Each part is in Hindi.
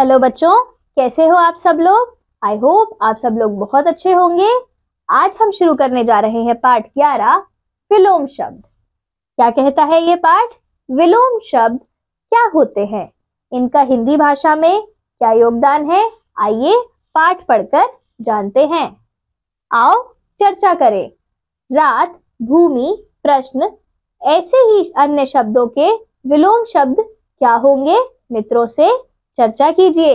हेलो बच्चों कैसे हो आप सब लोग आई होप आप सब लोग बहुत अच्छे होंगे आज हम शुरू करने जा रहे हैं पाठ ग्यारह विलोम शब्द क्या कहता है ये पाठ विलोम शब्द क्या होते हैं इनका हिंदी भाषा में क्या योगदान है आइए पाठ पढ़कर जानते हैं आओ चर्चा करें रात भूमि प्रश्न ऐसे ही अन्य शब्दों के विलोम शब्द क्या होंगे मित्रों से चर्चा कीजिए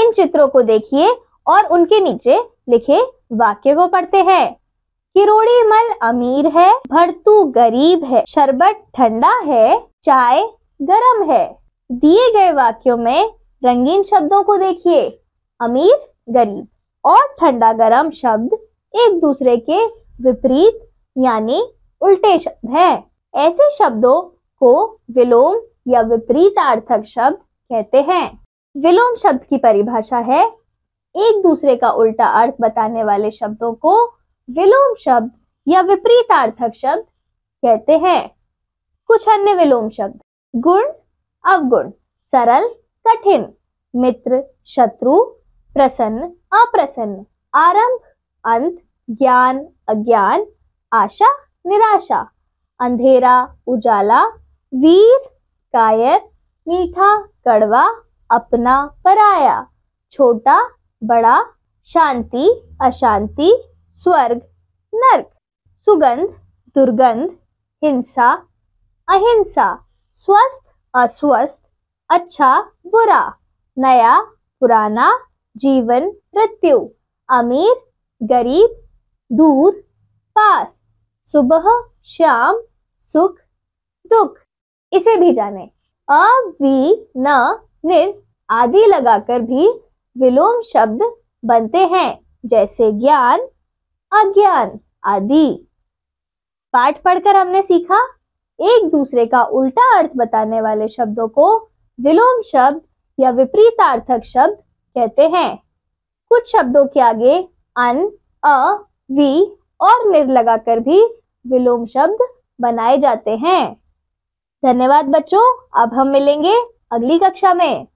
इन चित्रों को देखिए और उनके नीचे लिखे वाक्य को पढ़ते हैं किरोड़ी मल अमीर है भरतू गरीब है शरबत ठंडा है चाय गरम है दिए गए वाक्यों में रंगीन शब्दों को देखिए अमीर गरीब और ठंडा गरम शब्द एक दूसरे के विपरीत यानी उल्टे शब्द हैं। ऐसे शब्दों को विलोम या विपरीतार्थक शब्द कहते हैं विलोम शब्द की परिभाषा है एक दूसरे का उल्टा अर्थ बताने वाले शब्दों को विलोम शब्द या विपरीतार्थक शब्द कहते हैं कुछ अन्य विलोम शब्द गुण अवगुण सरल कठिन मित्र शत्रु प्रसन्न अप्रसन्न आरंभ अंत ज्ञान अज्ञान आशा निराशा अंधेरा उजाला वीर कायर मीठा कड़वा अपना पराया छोटा बड़ा शांति अशांति स्वर्ग नर्क सुगंध दुर्गंध हिंसा अहिंसा स्वस्थ अस्वस्थ अच्छा बुरा नया पुराना जीवन मृत्यु अमीर गरीब दूर पास सुबह शाम सुख दुख इसे भी जाने अ वी न निर आदि लगाकर भी विलोम शब्द बनते हैं जैसे ज्ञान अज्ञान आदि पाठ पढ़कर हमने सीखा एक दूसरे का उल्टा अर्थ बताने वाले शब्दों को विलोम शब्द या विपरीतार्थक शब्द कहते हैं कुछ शब्दों के आगे अन अ वी और निर लगाकर भी विलोम शब्द बनाए जाते हैं धन्यवाद बच्चों अब हम मिलेंगे अगली कक्षा में